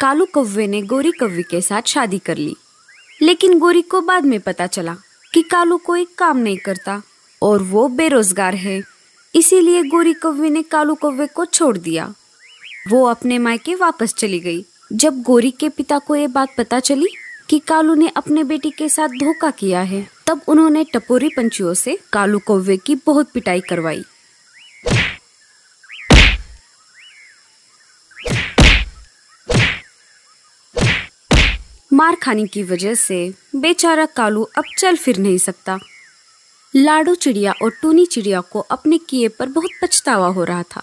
कालू कौवे ने गोरी कौवे के साथ शादी कर ली लेकिन गोरी को बाद में पता चला कि कालू कोई काम नहीं करता और वो बेरोजगार है इसीलिए गोरी कौवे ने कालू कौवे को छोड़ दिया वो अपने मायके वापस चली गई जब गोरी के पिता को ये बात पता चली कि कालू ने अपने बेटी के साथ धोखा किया है तब उन्होंने टपोरी पंछियों से कालू कौवे की बहुत पिटाई करवाई मार खाने की वजह से बेचारा कालू अब चल फिर नहीं सकता लाडो चिड़िया और टूनी चिड़िया को अपने किए पर बहुत पछतावा हो रहा था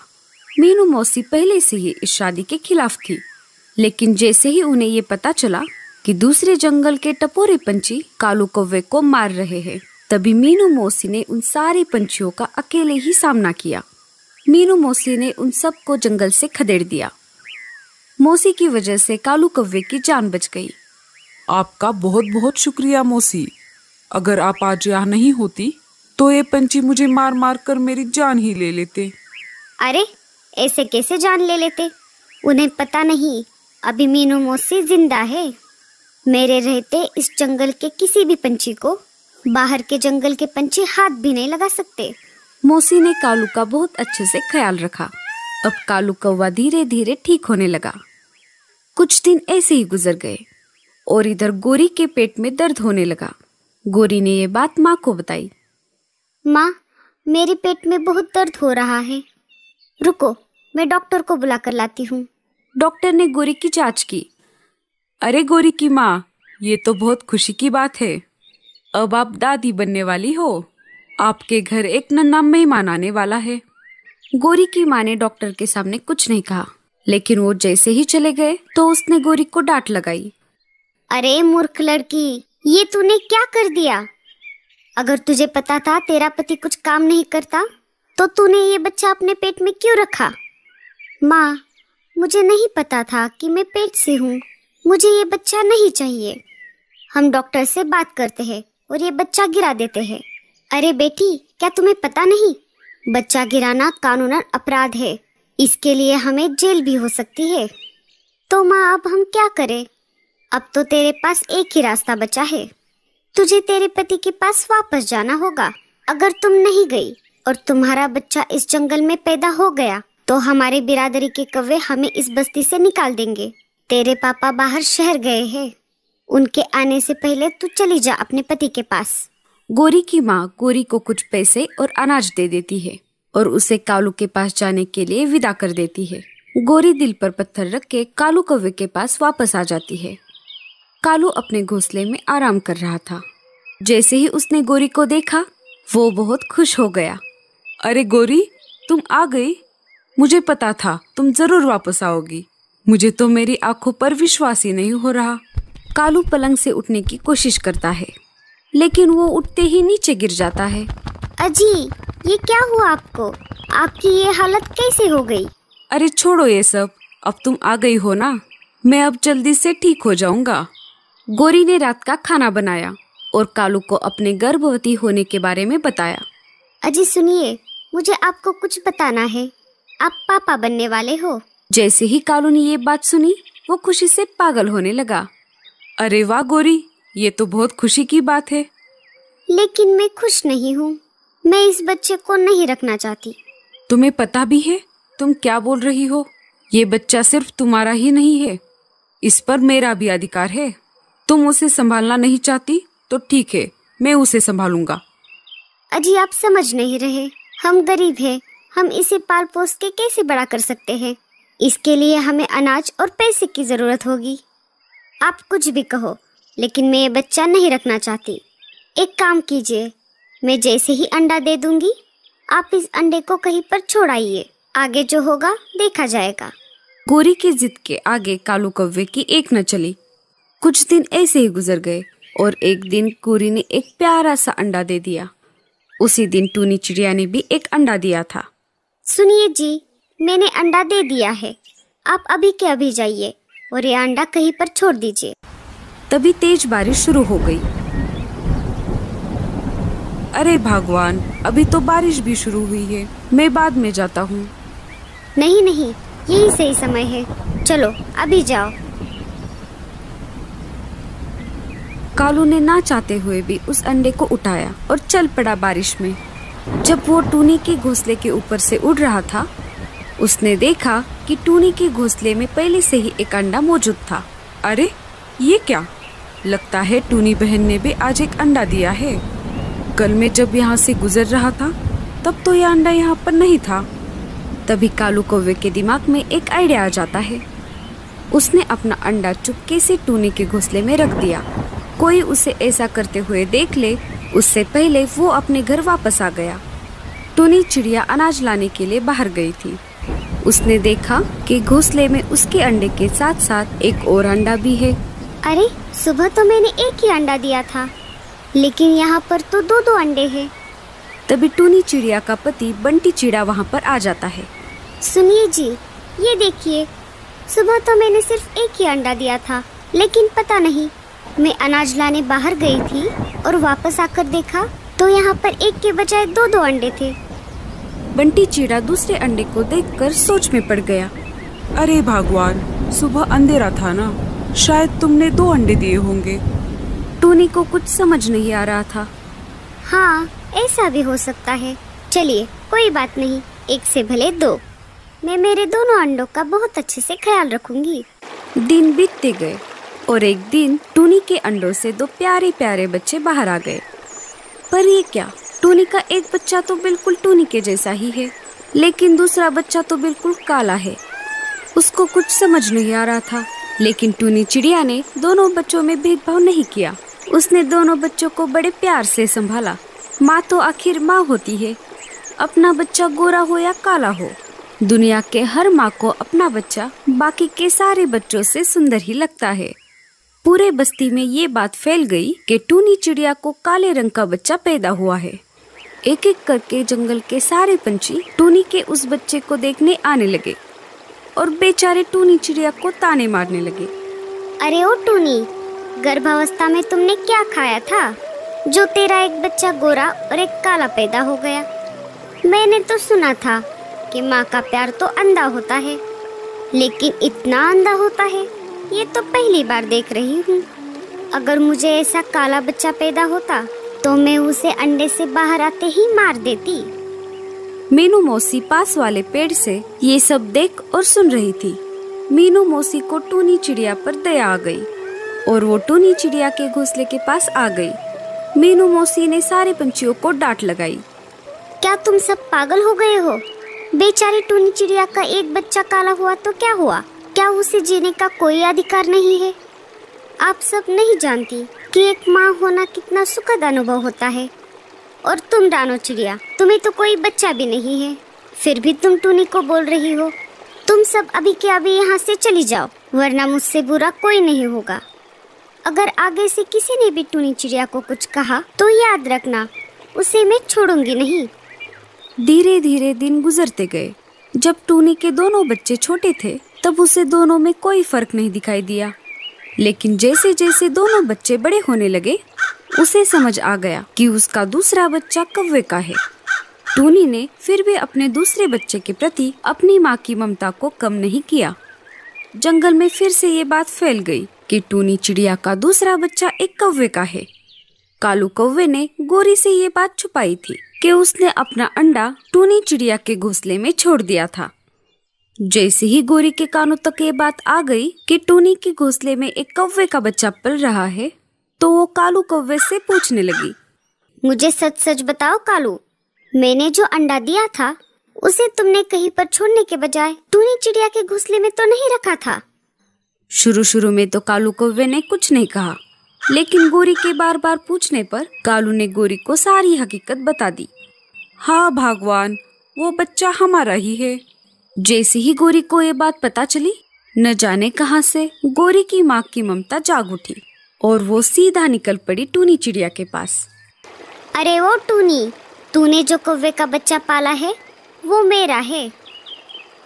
मीनू मौसी पहले से ही इस शादी के खिलाफ थी लेकिन जैसे ही उन्हें ये पता चला कि दूसरे जंगल के टपोरे पंछी कालू कौवे को मार रहे हैं तभी मीनू मौसी ने उन सारे पंछियों का अकेले ही सामना किया मीनू मौसी ने उन सबको जंगल से खदेड़ दिया मौसी की वजह से कालू कौवे की जान बच गई आपका बहुत बहुत शुक्रिया मौसी अगर आप आज यहाँ नहीं होती तो ये पंछी मुझे मार मार कर मेरी जान ही ले लेते अरे ऐसे कैसे जान ले लेते उन्हें पता नहीं अभी मीनू मौसी जिंदा है मेरे रहते इस जंगल के किसी भी पंछी को बाहर के जंगल के पंछी हाथ भी नहीं लगा सकते मौसी ने कालू का बहुत अच्छे से ख्याल रखा अब कालू कौवा धीरे धीरे ठीक होने लगा कुछ दिन ऐसे ही गुजर गए और इधर गोरी के पेट में दर्द होने लगा गोरी ने यह बात माँ को बताई माँ मेरे पेट में बहुत दर्द हो रहा है रुको मैं डॉक्टर को बुला कर लाती हूँ डॉक्टर ने गोरी की जांच की अरे गोरी की माँ ये तो बहुत खुशी की बात है अब आप दादी बनने वाली हो आपके घर एक नन्ना मेहमान आने वाला है गोरी की माँ ने डॉक्टर के सामने कुछ नहीं कहा लेकिन वो जैसे ही चले गए तो उसने गोरी को डांट लगाई अरे मूर्ख लड़की ये तूने क्या कर दिया अगर तुझे पता था तेरा पति कुछ काम नहीं करता तो तूने ये बच्चा अपने पेट में क्यों रखा माँ मुझे नहीं पता था कि मैं पेट से हूँ मुझे ये बच्चा नहीं चाहिए हम डॉक्टर से बात करते हैं और ये बच्चा गिरा देते हैं अरे बेटी क्या तुम्हें पता नहीं बच्चा गिराना कानूनन अपराध है इसके लिए हमें जेल भी हो सकती है तो माँ अब हम क्या करें अब तो तेरे पास एक ही रास्ता बचा है तुझे तेरे पति के पास वापस जाना होगा अगर तुम नहीं गई और तुम्हारा बच्चा इस जंगल में पैदा हो गया तो हमारे बिरादरी के कवे हमें इस बस्ती से निकाल देंगे तेरे पापा बाहर शहर गए हैं उनके आने से पहले तू चली जा अपने पति के पास गोरी की माँ गोरी को कुछ पैसे और अनाज दे देती है और उसे कालू के पास जाने के लिए विदा कर देती है गोरी दिल पर पत्थर रख के कालू कव्वे के पास वापस आ जाती है कालू अपने घोंसले में आराम कर रहा था जैसे ही उसने गोरी को देखा वो बहुत खुश हो गया अरे गोरी तुम आ गई मुझे पता था तुम जरूर वापस आओगी मुझे तो मेरी आंखों पर विश्वास ही नहीं हो रहा कालू पलंग से उठने की कोशिश करता है लेकिन वो उठते ही नीचे गिर जाता है अजी ये क्या हुआ आपको आपकी ये हालत कैसे हो गई अरे छोड़ो ये सब अब तुम आ गई हो ना मैं अब जल्दी से ठीक हो जाऊंगा गोरी ने रात का खाना बनाया और कालू को अपने गर्भवती होने के बारे में बताया अजी सुनिए मुझे आपको कुछ बताना है आप पापा बनने वाले हो जैसे ही कालू ने ये बात सुनी वो खुशी से पागल होने लगा अरे वाह गोरी ये तो बहुत खुशी की बात है लेकिन मैं खुश नहीं हूँ मैं इस बच्चे को नहीं रखना चाहती तुम्हें पता भी है तुम क्या बोल रही हो ये बच्चा सिर्फ तुम्हारा ही नहीं है इस पर मेरा भी अधिकार है तुम उसे संभालना नहीं चाहती तो ठीक है मैं उसे संभालूंगा अजी आप समझ नहीं रहे हम गरीब हैं हम इसे पाल पोस के कैसे बड़ा कर सकते हैं इसके लिए हमें अनाज और पैसे की ज़रूरत होगी आप कुछ भी कहो लेकिन मैं ये बच्चा नहीं रखना चाहती एक काम कीजिए मैं जैसे ही अंडा दे दूंगी आप इस अंडे को कहीं पर छोड़ आइए आगे जो होगा देखा जाएगा गोरी की जिद के आगे कालू कौवे की एक न चली कुछ दिन ऐसे ही गुजर गए और एक दिन कुरी ने एक प्यारा सा अंडा दे दिया उसी दिन टूनी चिड़िया ने भी एक अंडा दिया था सुनिए जी मैंने अंडा दे दिया है आप अभी के अभी जाइए और ये अंडा कहीं पर छोड़ दीजिए तभी तेज बारिश शुरू हो गई अरे भगवान अभी तो बारिश भी शुरू हुई है मैं बाद में जाता हूँ नहीं नहीं यही सही समय है चलो अभी जाओ कालू ने ना चाहते हुए भी उस अंडे को उठाया और चल पड़ा बारिश में जब वो टूनी के घोंसले के ऊपर से उड़ रहा था उसने देखा कि टूनी के घोंसले में पहले से ही एक अंडा मौजूद था अरे ये क्या लगता है टूनी बहन ने भी आज एक अंडा दिया है कल मैं जब यहाँ से गुजर रहा था तब तो यह अंडा यहाँ पर नहीं था तभी कालू कौवे के दिमाग में एक आइडिया आ जाता है उसने अपना अंडा चुपके से टूनी के घोंसले में रख दिया कोई उसे ऐसा करते हुए देख ले उससे पहले वो अपने घर वापस आ गया टूनी चिड़िया अनाज लाने के लिए बाहर गई थी उसने देखा कि घोंसले में उसके अंडे के साथ साथ एक और अंडा भी है अरे सुबह तो मैंने एक ही अंडा दिया था लेकिन यहाँ पर तो दो दो अंडे हैं। तभी टूनी चिड़िया का पति बंटी चिड़ा वहाँ पर आ जाता है सुनिए जी ये देखिए सुबह तो मैंने सिर्फ एक ही अंडा दिया था लेकिन पता नहीं मैं अनाज लाने बाहर गई थी और वापस आकर देखा तो यहाँ पर एक के बजाय दो दो अंडे थे बंटी चीड़ा दूसरे अंडे को देखकर सोच में पड़ गया अरे भगवान सुबह अंधेरा था ना शायद तुमने दो अंडे दिए होंगे टूनी को कुछ समझ नहीं आ रहा था हाँ ऐसा भी हो सकता है चलिए कोई बात नहीं एक से भले दो मैं मेरे दोनों अंडों का बहुत अच्छे से ख्याल रखूंगी दिन बीतते गए और एक दिन टूनी के अंडों से दो प्यारे प्यारे बच्चे बाहर आ गए पर ये क्या टूनी का एक बच्चा तो बिल्कुल टूनी के जैसा ही है लेकिन दूसरा बच्चा तो बिल्कुल काला है उसको कुछ समझ नहीं आ रहा था लेकिन टूनी चिड़िया ने दोनों बच्चों में भेदभाव नहीं किया उसने दोनों बच्चों को बड़े प्यार से संभाला माँ तो आखिर माँ होती है अपना बच्चा गोरा हो या काला हो दुनिया के हर माँ को अपना बच्चा बाकी के सारे बच्चों से सुंदर ही लगता है पूरे बस्ती में ये बात फैल गई कि टूनी चिड़िया को काले रंग का बच्चा पैदा हुआ है एक एक करके जंगल के सारे पंछी टूनी के उस बच्चे को देखने आने लगे और बेचारे टूनी चिड़िया को ताने मारने लगे अरे ओ टूनी गर्भावस्था में तुमने क्या खाया था जो तेरा एक बच्चा गोरा और एक काला पैदा हो गया मैंने तो सुना था कि माँ का प्यार तो अंधा होता है लेकिन इतना अंधा होता है ये तो पहली बार देख रही हूँ अगर मुझे ऐसा काला बच्चा पैदा होता तो मैं उसे अंडे से बाहर आते ही मार देती मीनू मौसी पास वाले पेड़ से ये सब देख और सुन रही थी मीनू मौसी को टूनी चिड़िया पर दया आ गई और वो टूनी चिड़िया के घोंसले के पास आ गई मीनू मौसी ने सारे पंछियों को डांट लगाई क्या तुम सब पागल हो गए हो बेचारी टूनी चिड़िया का एक बच्चा काला हुआ तो क्या हुआ क्या उसे जीने का कोई अधिकार नहीं है आप सब नहीं जानती कि एक माँ होना कितना सुखद अनुभव होता है और तुम डानो चिड़िया तुम्हें तो कोई बच्चा भी नहीं है फिर भी तुम टूनी को बोल रही हो तुम सब अभी के अभी यहाँ से चली जाओ वरना मुझसे बुरा कोई नहीं होगा अगर आगे से किसी ने भी टूनी चिड़िया को कुछ कहा तो याद रखना उसे मैं छोड़ूंगी नहीं धीरे धीरे दिन गुजरते गए जब टूनी के दोनों बच्चे छोटे थे तब उसे दोनों में कोई फर्क नहीं दिखाई दिया लेकिन जैसे जैसे दोनों बच्चे बड़े होने लगे उसे समझ आ गया कि उसका दूसरा बच्चा कव्वे का है टूनी ने फिर भी अपने दूसरे बच्चे के प्रति अपनी माँ की ममता को कम नहीं किया जंगल में फिर से ये बात फैल गई कि टूनी चिड़िया का दूसरा बच्चा एक कव्वे का है कालू कौवे ने गोरी से ये बात छुपाई थी कि उसने अपना अंडा टूनी चिड़िया के घोंसले में छोड़ दिया था जैसे ही गोरी के कानों तक ये बात आ गई कि टूनी के घोंसले में एक कौवे का बच्चा पल रहा है तो वो कालू कौवे से पूछने लगी मुझे सच सच बताओ कालू मैंने जो अंडा दिया था उसे तुमने कहीं पर छोड़ने के बजाय टूनी चिड़िया के घोंसले में तो नहीं रखा था शुरू शुरू में तो कालू कौवे ने कुछ नहीं कहा लेकिन गोरी के बार बार पूछने पर कालू ने गोरी को सारी हकीकत बता दी हाँ भगवान वो बच्चा हमारा ही है जैसे ही गोरी को ये बात पता चली न जाने कहाँ से गोरी की माँ की ममता जाग उठी और वो सीधा निकल पड़ी टूनी चिड़िया के पास अरे वो टूनी तूने जो कौवे का बच्चा पाला है वो मेरा है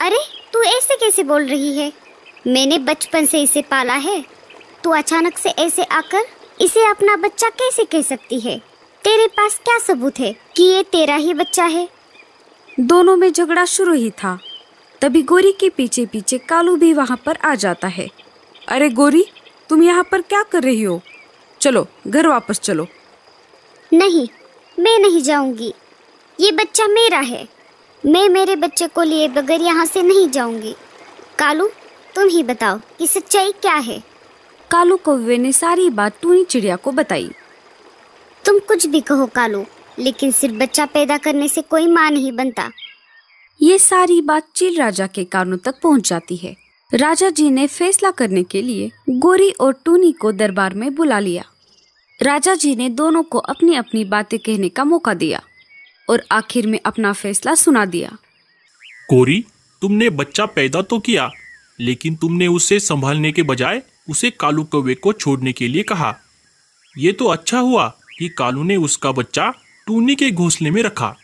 अरे तू ऐसे कैसे बोल रही है मैंने बचपन से इसे पाला है तू अचानक से ऐसे आकर इसे अपना बच्चा कैसे कह सकती है तेरे पास क्या सबूत है कि ये तेरा ही बच्चा है दोनों में झगड़ा शुरू ही था तभी गोरी के पीछे पीछे कालू भी वहाँ पर आ जाता है अरे गोरी तुम यहाँ पर क्या कर रही हो चलो घर वापस चलो नहीं मैं नहीं जाऊंगी ये बच्चा मेरा है मैं मेरे बच्चे को लिए बगैर यहाँ से नहीं जाऊंगी कालू तुम ही बताओ कि सच्चाई क्या है कालू कौवे ने सारी बात टूनी चिड़िया को बताई तुम कुछ भी कहो कालू लेकिन सिर्फ बच्चा पैदा करने से कोई माँ नहीं बनता ये सारी बात चील राजा के कानों तक पहुँच जाती है राजा जी ने फैसला करने के लिए गोरी और टूनी को दरबार में बुला लिया राजा जी ने दोनों को अपनी अपनी बातें कहने का मौका दिया और आखिर में अपना फैसला सुना दिया गोरी तुमने बच्चा पैदा तो किया लेकिन तुमने उसे संभालने के बजाय उसे कालू कौवे को छोड़ने के लिए कहा यह तो अच्छा हुआ कि कालू ने उसका बच्चा टूनी के घोंसले में रखा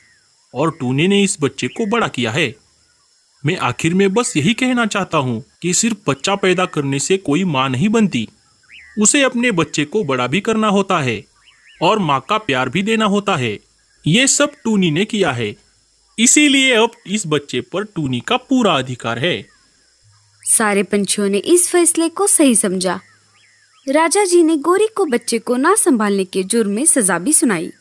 और टूनी ने इस बच्चे को बड़ा किया है मैं आखिर में बस यही कहना चाहता हूँ कि सिर्फ बच्चा पैदा करने से कोई माँ नहीं बनती उसे अपने बच्चे को बड़ा भी करना होता है और माँ का प्यार भी देना होता है ये सब टूनी ने किया है इसीलिए अब इस बच्चे पर टूनी का पूरा अधिकार है सारे पंछियों ने इस फैसले को सही समझा राजा जी ने गौरी को बच्चे को ना संभालने के जुर्म में सजा भी सुनाई